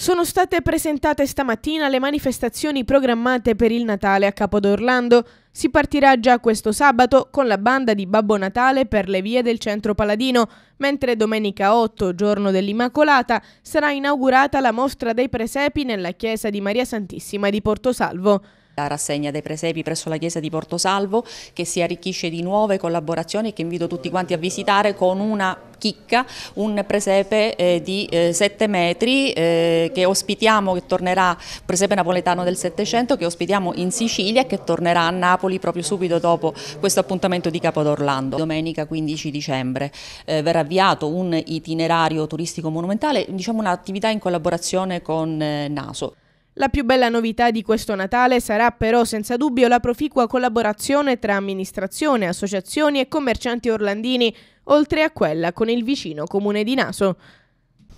Sono state presentate stamattina le manifestazioni programmate per il Natale a Capodorlando. Si partirà già questo sabato con la banda di Babbo Natale per le vie del centro paladino, mentre domenica 8, giorno dell'Immacolata, sarà inaugurata la mostra dei presepi nella chiesa di Maria Santissima di Porto Salvo. la rassegna dei presepi presso la chiesa di Porto Salvo che si arricchisce di nuove collaborazioni e che invito tutti quanti a visitare con una chicca un presepe eh, di eh, 7 metri eh, che ospitiamo, che tornerà, presepe napoletano del 700 che ospitiamo in Sicilia e che tornerà a Napoli proprio subito dopo questo appuntamento di Capodorlando. Domenica 15 dicembre eh, verrà avviato un itinerario turistico monumentale, diciamo un'attività in collaborazione con eh, Naso. La più bella novità di questo Natale sarà però senza dubbio la proficua collaborazione tra amministrazione, associazioni e commercianti orlandini, oltre a quella con il vicino comune di Naso.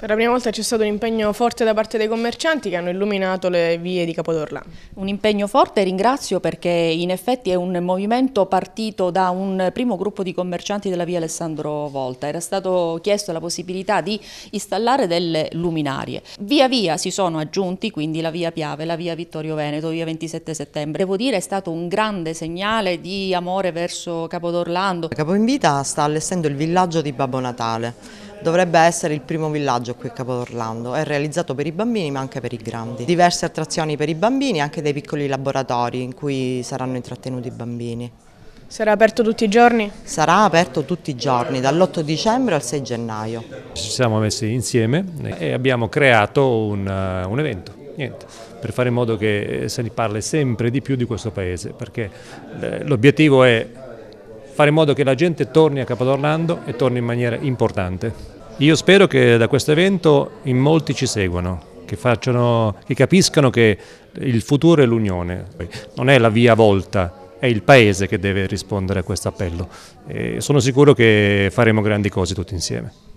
Per la prima volta c'è stato un impegno forte da parte dei commercianti che hanno illuminato le vie di Capodorlano. Un impegno forte, ringrazio perché in effetti è un movimento partito da un primo gruppo di commercianti della via Alessandro Volta. Era stato chiesto la possibilità di installare delle luminarie. Via via si sono aggiunti quindi la via Piave, la via Vittorio Veneto, via 27 settembre. Devo dire è stato un grande segnale di amore verso Capodorlando. Capo Capoinvita sta allestendo il villaggio di Babbo Natale Dovrebbe essere il primo villaggio qui a Capo d'Orlando, è realizzato per i bambini ma anche per i grandi. Diverse attrazioni per i bambini, anche dei piccoli laboratori in cui saranno intrattenuti i bambini. Sarà aperto tutti i giorni? Sarà aperto tutti i giorni, dall'8 dicembre al 6 gennaio. Ci siamo messi insieme e abbiamo creato un, eh, un evento. Niente, per fare in modo che se ne parli sempre di più di questo paese, perché eh, l'obiettivo è fare in modo che la gente torni a Capodorlando e torni in maniera importante. Io spero che da questo evento in molti ci seguano, che, facciano, che capiscano che il futuro è l'unione, non è la via volta, è il Paese che deve rispondere a questo appello. E sono sicuro che faremo grandi cose tutti insieme.